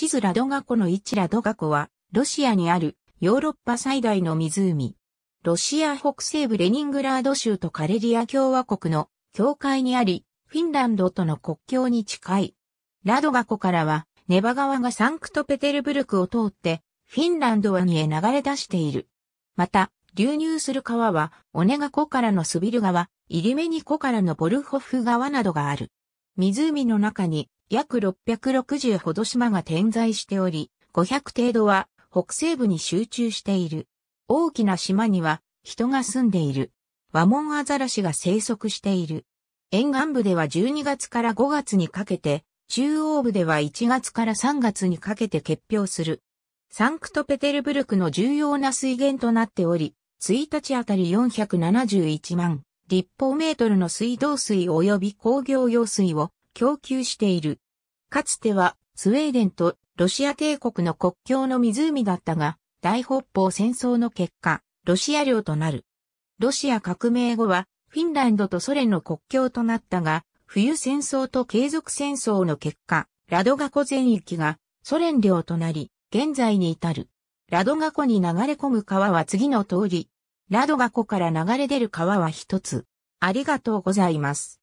地図ラドガ湖の一ラドガ湖は、ロシアにあるヨーロッパ最大の湖。ロシア北西部レニングラード州とカレリア共和国の境界にあり、フィンランドとの国境に近い。ラドガ湖からは、ネバ川がサンクトペテルブルクを通って、フィンランド湾へ流れ出している。また、流入する川は、オネガ湖からのスビル川、イリメニ湖からのボルホフ川などがある。湖の中に約660ほど島が点在しており、500程度は北西部に集中している。大きな島には人が住んでいる。ワモンアザラシが生息している。沿岸部では12月から5月にかけて、中央部では1月から3月にかけて結氷する。サンクトペテルブルクの重要な水源となっており、1日あたり471万立方メートルの水道水及び工業用水を供給している。かつてはスウェーデンとロシア帝国の国境の湖だったが、大北方戦争の結果、ロシア領となる。ロシア革命後はフィンランドとソ連の国境となったが、冬戦争と継続戦争の結果、ラドガ湖全域がソ連領となり、現在に至る。ラドガ湖に流れ込む川は次の通り。ラドガ湖から流れ出る川は一つ。ありがとうございます。